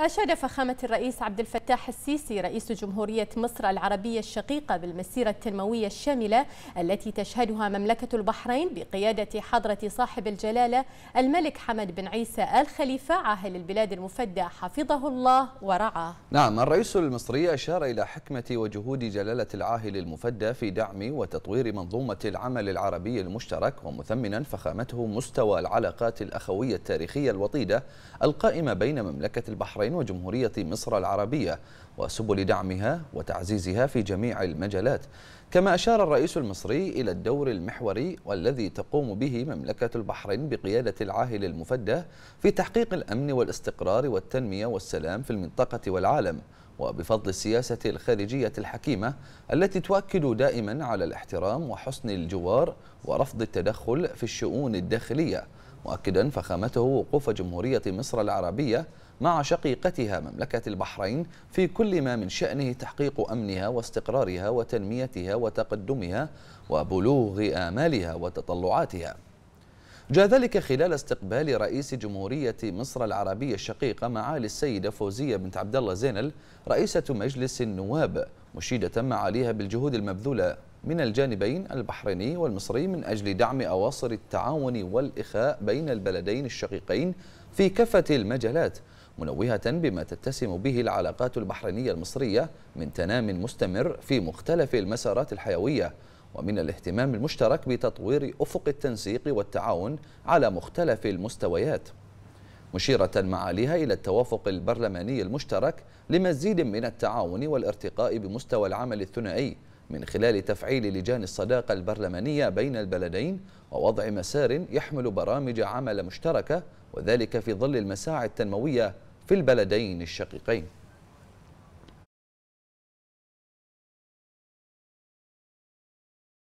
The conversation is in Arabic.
أشاد فخامة الرئيس عبد الفتاح السيسي رئيس جمهورية مصر العربية الشقيقة بالمسيرة التنموية الشاملة التي تشهدها مملكة البحرين بقيادة حضرة صاحب الجلالة الملك حمد بن عيسى آل خليفة عاهل البلاد المفدى حفظه الله ورعاه. نعم الرئيس المصري أشار إلى حكمة وجهود جلالة العاهل المفدى في دعم وتطوير منظومة العمل العربي المشترك ومثمنا فخامته مستوى العلاقات الأخوية التاريخية الوطيدة القائمة بين مملكة البحرين البحرين وجمهورية مصر العربية وسبل دعمها وتعزيزها في جميع المجالات كما أشار الرئيس المصري إلى الدور المحوري والذي تقوم به مملكة البحرين بقيادة العاهل المفدى في تحقيق الأمن والاستقرار والتنمية والسلام في المنطقة والعالم وبفضل السياسة الخارجية الحكيمة التي تؤكد دائما على الاحترام وحسن الجوار ورفض التدخل في الشؤون الداخلية مؤكدا فخامته وقوف جمهورية مصر العربية مع شقيقتها مملكة البحرين في كل ما من شأنه تحقيق أمنها واستقرارها وتنميتها وتقدمها وبلوغ آمالها وتطلعاتها جاء ذلك خلال استقبال رئيس جمهورية مصر العربية الشقيقة معالي السيدة فوزية بنت عبد الله زينل رئيسة مجلس النواب مشيدة معاليها بالجهود المبذولة من الجانبين البحريني والمصري من أجل دعم أواصر التعاون والإخاء بين البلدين الشقيقين في كافة المجالات منوهة بما تتسم به العلاقات البحرينية المصرية من تنام مستمر في مختلف المسارات الحيوية ومن الاهتمام المشترك بتطوير أفق التنسيق والتعاون على مختلف المستويات مشيرة معاليها إلى التوافق البرلماني المشترك لمزيد من التعاون والارتقاء بمستوى العمل الثنائي من خلال تفعيل لجان الصداقة البرلمانية بين البلدين ووضع مسار يحمل برامج عمل مشتركة وذلك في ظل المساعي التنموية في البلدين الشقيقين